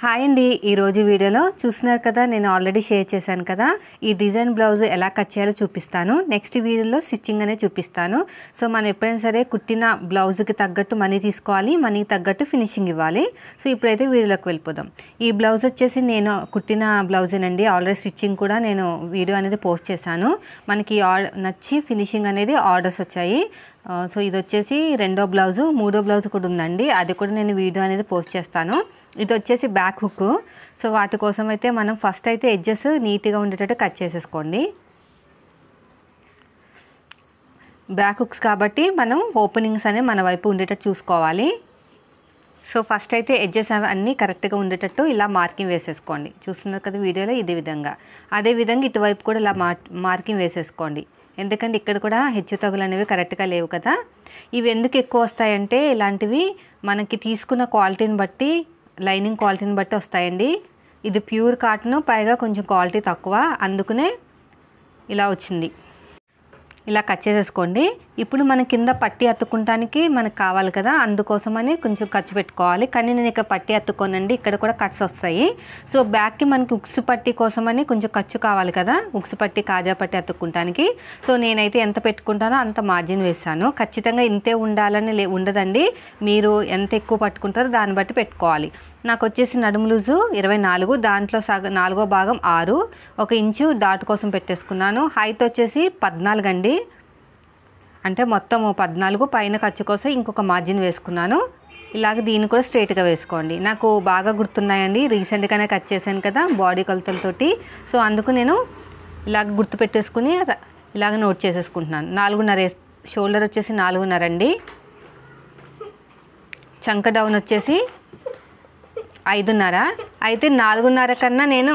hi అండి ఈరోజు వీడియోలో చూసినారు కదా నేను ఆల్రెడీ షేర్ చేశాను కదా ఈ డిజైన్ బ్లౌజ్ ఎలా కట్ చేయాలో చూపిస్తాను నెక్స్ట్ వీడియోలో స్టిచ్చింగ్ అనే చూపిస్తాను సో మనం ఎప్పుడైనా సరే కుట్టిన బ్లౌజ్కి తగ్గట్టు మనీ తీసుకోవాలి మనీకి తగ్గట్టు ఫినిషింగ్ ఇవ్వాలి సో ఇప్పుడైతే వీడియోలోకి వెళ్ళిపోదాం ఈ బ్లౌజ్ వచ్చేసి నేను కుట్టిన బ్లౌజేనండి ఆల్రెడీ స్టిచ్చింగ్ కూడా నేను వీడియో అనేది పోస్ట్ చేశాను మనకి నచ్చి ఫినిషింగ్ అనేది ఆర్డర్స్ వచ్చాయి సో ఇది వచ్చేసి రెండో బ్లౌజు మూడో బ్లౌజ్ కూడా ఉందండి అది కూడా నేను వీడియో అనేది పోస్ట్ చేస్తాను ఇది వచ్చేసి బ్యాక్ హుక్ సో వాటి కోసం అయితే మనం ఫస్ట్ అయితే ఎడ్జెస్ నీట్గా ఉండేటట్టు కట్ చేసేసుకోండి బ్యాక్ హుక్స్ కాబట్టి మనం ఓపెనింగ్స్ అనేవి మన వైపు ఉండేటట్టు చూసుకోవాలి సో ఫస్ట్ అయితే ఎడ్జెస్ అన్నీ కరెక్ట్గా ఉండేటట్టు ఇలా మార్కింగ్ వేసేసుకోండి చూస్తున్నారు కదా వీడియోలో ఇదే విధంగా అదేవిధంగా ఇటువైపు కూడా ఇలా మార్కింగ్ వేసేసుకోండి ఎందుకంటే ఇక్కడ కూడా హెచ్చు తగులు అనేవి కరెక్ట్గా లేవు కదా ఇవి ఎందుకు ఎక్కువ వస్తాయంటే ఇలాంటివి మనకి తీసుకున్న క్వాలిటీని బట్టి లైనింగ్ క్వాలిటీని బట్టి వస్తాయండి ఇది ప్యూర్ కాటన్ పైగా కొంచెం క్వాలిటీ తక్కువ అందుకనే ఇలా వచ్చింది ఇలా కట్ చేసేసుకోండి ఇప్పుడు మన కింద పట్టి అత్తుకుంటానికి మనకు కావాలి కదా అందుకోసమని కొంచెం ఖర్చు పెట్టుకోవాలి కానీ నేను ఇక్కడ పట్టి అత్తుకోనండి ఇక్కడ కూడా కట్స్ వస్తాయి సో బ్యాక్కి మనకి ఉక్సు పట్టి కోసమని కొంచెం ఖర్చు కావాలి కదా ఉక్సు పట్టి కాజా పట్టి అతుక్కుంటానికి సో నేనైతే ఎంత పెట్టుకుంటానో అంత మార్జిన్ వేసాను ఖచ్చితంగా ఇంతే ఉండాలని ఉండదండి మీరు ఎంత ఎక్కువ పట్టుకుంటారో దాన్ని బట్టి పెట్టుకోవాలి నాకు వచ్చేసి నడుము లూజు ఇరవై నాలుగు దాంట్లో సగ నాలుగో భాగం ఆరు ఒక ఇంచు డాట్ కోసం పెట్టేసుకున్నాను హైట్ వచ్చేసి పద్నాలుగు అండి అంటే మొత్తం పద్నాలుగు పైన ఖర్చు కోసం ఇంకొక మార్జిన్ వేసుకున్నాను ఇలాగ దీన్ని కూడా స్ట్రైట్గా వేసుకోండి నాకు బాగా గుర్తున్నాయండి రీసెంట్గానే కట్ చేశాను కదా బాడీ కొలతలతోటి సో అందుకు నేను ఇలాగ గుర్తు పెట్టేసుకుని ఇలాగ నోట్ చేసేసుకుంటున్నాను నాలుగున్నర షోల్డర్ వచ్చేసి నాలుగున్నర అండి చంక డౌన్ వచ్చేసి ఐదున్నర అయితే నాలుగున్నర కన్నా నేను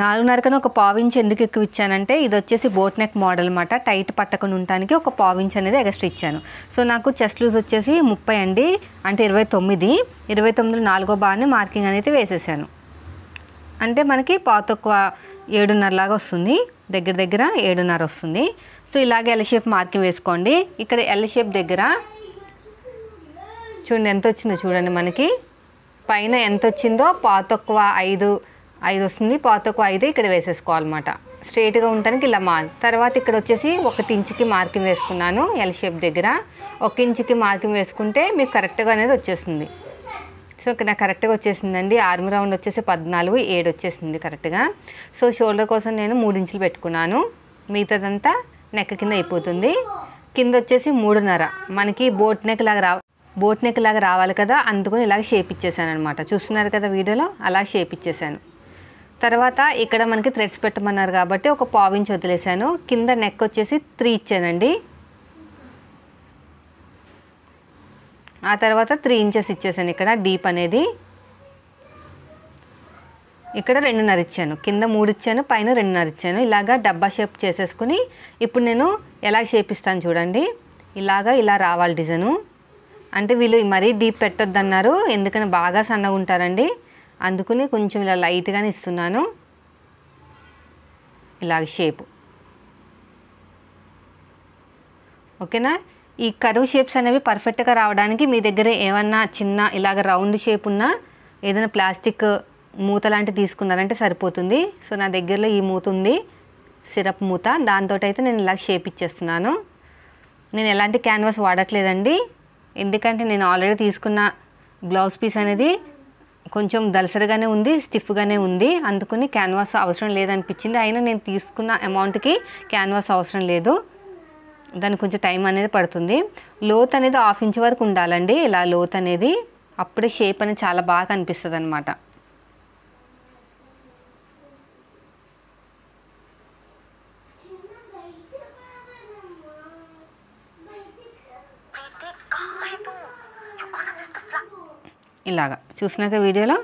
నాలుగున్నర కన్నా ఒక పావించ్ ఎందుకు ఎక్కువ ఇచ్చానంటే ఇది వచ్చేసి బోట్ నెక్ మోడల్ అనమాట టైట్ పట్టకుండా ఉండటానికి ఒక పావించ్ అనేది ఎక్స్ట్రా ఇచ్చాను సో నాకు చెస్ట్ లూజ్ వచ్చేసి ముప్పై అండి అంటే ఇరవై తొమ్మిది ఇరవై తొమ్మిది నాలుగో బాగానే మార్కింగ్ అనేది వేసేసాను అంటే మనకి ఎక్కువ ఏడున్నర లాగా వస్తుంది దగ్గర దగ్గర ఏడున్నర వస్తుంది సో ఇలాగే ఎల్ షేప్ మార్కింగ్ వేసుకోండి ఇక్కడ ఎల్ షేప్ దగ్గర చూడండి ఎంత వచ్చిందో చూడండి మనకి పైన ఎంత వచ్చిందో పాతక్కువ ఐదు ఐదు వస్తుంది పాతక్కువ ఐదు ఇక్కడ వేసేసుకోవాలన్నమాట స్ట్రేట్గా ఉండడానికి ఇలా మార్క్ తర్వాత ఇక్కడ వచ్చేసి ఒకటి ఇంచుకి మార్కింగ్ వేసుకున్నాను ఎల్ షేప్ దగ్గర ఒక ఇంచుకి మార్కింగ్ వేసుకుంటే మీకు కరెక్ట్గా అనేది వచ్చేస్తుంది సో ఇక్కడ నాకు కరెక్ట్గా వచ్చేసిందండి ఆర్మ్ రౌండ్ వచ్చేసి పద్నాలుగు ఏడు వచ్చేసింది కరెక్ట్గా సో షోల్డర్ కోసం నేను మూడు ఇంచులు పెట్టుకున్నాను మిగతాదంతా నెక్క కింద అయిపోతుంది కింద వచ్చేసి మూడున్నర మనకి బోట్ నెక్ లాగా రా బోట్ నెక్ లాగా రావాలి కదా అందుకుని ఇలాగ షేప్ ఇచ్చేసాను అనమాట చూస్తున్నారు కదా వీడియోలో అలా షేప్ ఇచ్చేసాను తర్వాత ఇక్కడ మనకి థ్రెడ్స్ పెట్టమన్నారు కాబట్టి ఒక పావించి వదిలేసాను కింద నెక్ వచ్చేసి త్రీ ఇచ్చానండి ఆ తర్వాత త్రీ ఇంచెస్ ఇచ్చేసాను ఇక్కడ డీప్ అనేది ఇక్కడ రెండున్నర ఇచ్చాను కింద మూడు ఇచ్చాను పైన రెండున్నర ఇచ్చాను ఇలాగా డబ్బా షేప్ చేసేసుకుని ఇప్పుడు నేను ఎలా షేప్ ఇస్తాను చూడండి ఇలాగా ఇలా రావాలి డిజైను అంటే వీళ్ళు మరీ డీప్ అన్నారు ఎందుకని బాగా సన్నగా ఉంటారండి అందుకని కొంచెం ఇలా లైట్గానే ఇస్తున్నాను ఇలాగ షేప్ ఓకేనా ఈ కరువు షేప్స్ అనేవి పర్ఫెక్ట్గా రావడానికి మీ దగ్గర ఏమన్నా చిన్న ఇలాగ రౌండ్ షేప్ ఉన్నా ఏదైనా ప్లాస్టిక్ మూత లాంటివి తీసుకున్నారంటే సరిపోతుంది సో నా దగ్గరలో ఈ మూత ఉంది సిరప్ మూత దాంతో అయితే నేను ఇలా షేప్ ఇచ్చేస్తున్నాను నేను ఎలాంటి క్యాన్వాస్ వాడట్లేదండి ఎందుకంటే నేను ఆల్రెడీ తీసుకున్న బ్లౌజ్ పీస్ అనేది కొంచెం దలసరిగానే ఉంది స్టిఫ్గానే ఉంది అందుకని క్యాన్వాస్ అవసరం లేదనిపించింది అయినా నేను తీసుకున్న అమౌంట్కి క్యాన్వాస్ అవసరం లేదు దానికి కొంచెం టైం అనేది పడుతుంది లోత్ అనేది హాఫ్ ఇంచ్ వరకు ఉండాలండి ఇలా లోత్ అనేది అప్పుడే షేప్ అనేది చాలా బాగా కనిపిస్తుంది అనమాట ఇలాగ చూసినాక వీడియోలో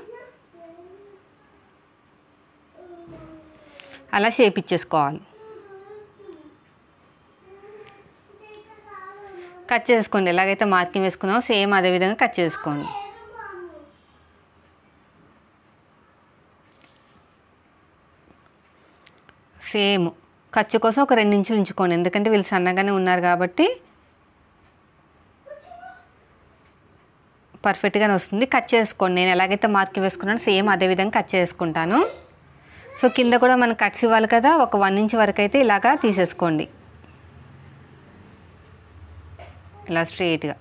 అలా షేప్ ఇచ్చేసుకోవాలి కట్ చేసుకోండి ఎలాగైతే మార్కింగ్ వేసుకున్నామో సేమ్ అదేవిధంగా కట్ చేసుకోండి సేమ్ ఖర్చు కోసం ఒక రెండు ఇంచులు ఉంచుకోండి ఎందుకంటే వీళ్ళు సన్నగానే ఉన్నారు కాబట్టి పర్ఫెక్ట్గానే వస్తుంది కట్ చేసుకోండి నేను ఎలాగైతే మార్కి వేసుకున్నాను సేమ్ అదే విధంగా కట్ చేసుకుంటాను సో కింద కూడా మనం కట్స్ ఇవ్వాలి కదా ఒక వన్ ఇంచ్ వరకు అయితే ఇలాగా తీసేసుకోండి ఇలా స్ట్రెయిట్గా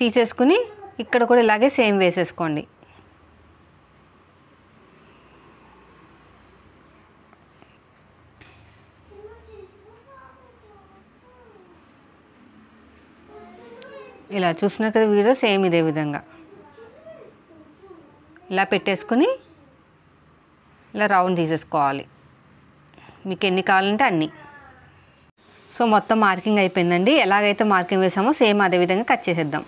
తీసేసుకుని ఇక్కడ కూడా ఇలాగే సేమ్ వేసేసుకోండి ఇలా చూసిన కదా వీడియో సేమ్ ఇదే విధంగా ఇలా పెట్టేసుకుని ఇలా రౌండ్ తీసేసుకోవాలి మీకు ఎన్ని కావాలంటే అన్నీ సో మొత్తం మార్కింగ్ అయిపోయిందండి ఎలాగైతే మార్కింగ్ వేసామో సేమ్ అదే విధంగా కట్ చేసేద్దాం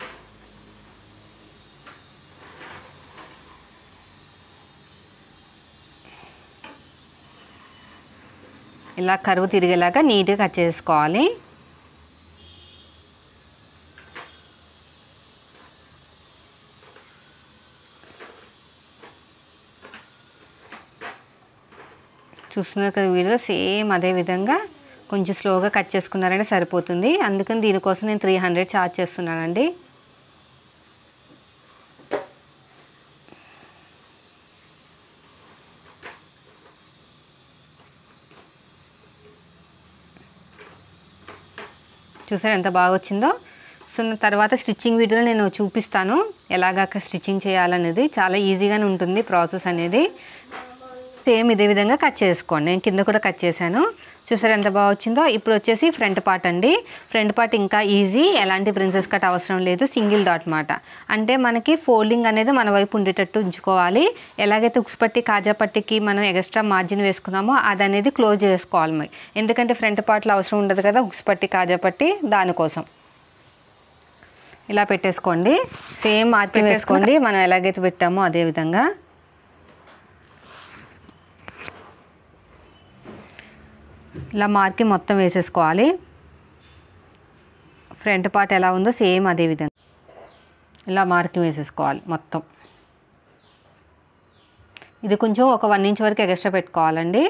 ఇలా కరువు తిరిగేలాగా నీట్గా కట్ చేసుకోవాలి చూస్తున్నారు కదా వీడియో సేమ్ అదే విధంగా కొంచెం స్లోగా కట్ చేసుకున్నారంటే సరిపోతుంది అందుకని దీనికోసం నేను త్రీ హండ్రెడ్ ఛార్జ్ చేస్తున్నానండి చూసారు ఎంత బాగా వచ్చిందో సో తర్వాత స్టిచ్చింగ్ వీడియోలో నేను చూపిస్తాను ఎలాగ స్టిచ్చింగ్ చేయాలనేది చాలా ఈజీగానే ఉంటుంది ప్రాసెస్ అనేది సేమ్ ఇదే విధంగా కట్ చేసుకోండి నేను కింద కూడా కట్ చేశాను చూసారు ఎంత బాగా వచ్చిందో ఇప్పుడు వచ్చేసి ఫ్రంట్ పార్ట్ అండి ఫ్రంట్ పార్ట్ ఇంకా ఈజీ ఎలాంటి ప్రిన్సెస్ కట్ అవసరం లేదు సింగిల్ డాట్ మాట అంటే మనకి ఫోల్డింగ్ అనేది మన వైపు ఉండేటట్టు ఉంచుకోవాలి ఎలాగైతే ఉక్స్ పట్టి కాజా పట్టికి మనం ఎక్స్ట్రా మార్జిన్ వేసుకున్నామో అది అనేది క్లోజ్ చేసుకోవాలి ఎందుకంటే ఫ్రంట్ పార్ట్లో అవసరం ఉండదు కదా ఉక్స్ పట్టి కాజా పట్టి దానికోసం ఇలా పెట్టేసుకోండి సేమ్ మార్జిన్ వేసుకోండి మనం ఎలాగైతే పెట్టామో అదే విధంగా ఇలా మార్కి మొత్తం వేసేసుకోవాలి ఫ్రంట్ పార్ట్ ఎలా ఉందో సేమ్ అదే విధంగా ఇలా మార్కి వేసేసుకోవాలి మొత్తం ఇది కొంచెం ఒక వన్ ఇంచ్ వరకు ఎగస్ట్రా పెట్టుకోవాలండి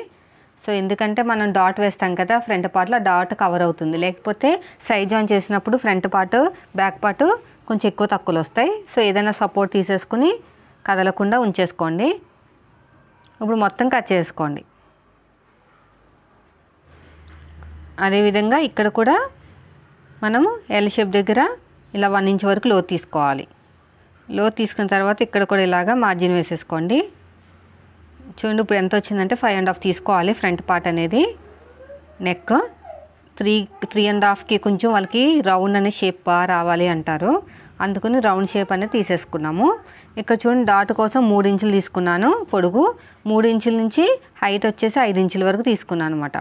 సో ఎందుకంటే మనం డాట్ వేస్తాం కదా ఫ్రంట్ పార్ట్లో డాట్ కవర్ అవుతుంది లేకపోతే సైజ్ జాయిన్ చేసినప్పుడు ఫ్రంట్ పార్ట్ బ్యాక్ పార్ట్ కొంచెం ఎక్కువ తక్కువలు వస్తాయి సో ఏదైనా సపోర్ట్ తీసేసుకుని కదలకుండా ఉంచేసుకోండి ఇప్పుడు మొత్తం కట్ చేసుకోండి అదేవిధంగా ఇక్కడ కూడా మనము ఎల్ షేప్ దగ్గర ఇలా వన్ ఇంచ్ వరకు లో తీసుకోవాలి లో తీసుకున్న తర్వాత ఇక్కడ కూడా ఇలాగా మార్జిన్ వేసేసుకోండి చూడండి ఇప్పుడు ఎంత వచ్చిందంటే ఫైవ్ అండ్ హాఫ్ తీసుకోవాలి ఫ్రంట్ పార్ట్ అనేది నెక్ త్రీ త్రీ అండ్ హాఫ్కి కొంచెం వాళ్ళకి రౌండ్ అనే షేప్ రావాలి అంటారు అందుకని రౌండ్ షేప్ అనేది తీసేసుకున్నాము ఇక్కడ చూడండి డాట్ కోసం మూడు ఇంచులు తీసుకున్నాను పొడుగు మూడు ఇంచుల నుంచి హైట్ వచ్చేసి ఐదు ఇంచుల వరకు తీసుకున్నాను అనమాట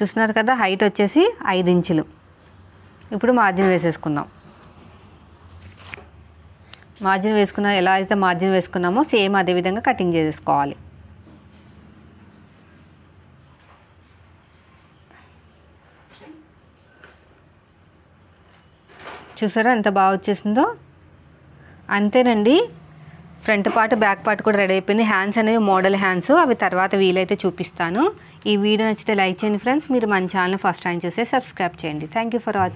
చూస్తున్నారు కదా హైట్ వచ్చేసి ఐదు ఇంచులు ఇప్పుడు మార్జిన్ వేసేసుకుందాం మార్జిన్ వేసుకున్న ఎలా అయితే మార్జిన్ వేసుకున్నామో సేమ్ అదేవిధంగా కటింగ్ చేసేసుకోవాలి చూసారా ఎంత బాగా వచ్చేసిందో అంతేనండి ఫ్రంట్ పార్ట్ బ్యాక్ పార్ట్ కూడా రెడీ అయిపోయింది హ్యాండ్స్ అనేవి మోడల్ హ్యాండ్స్ అవి తర్వాత వీలైతే చూపిస్తాను ఈ వీడియో నచ్చితే లైక్ చేయండి ఫ్రెండ్స్ మీరు మన ఛానల్ ఫస్ట్ టైం చూసే సబ్స్క్రైబ్ చేయండి థ్యాంక్ ఫర్ వాచింగ్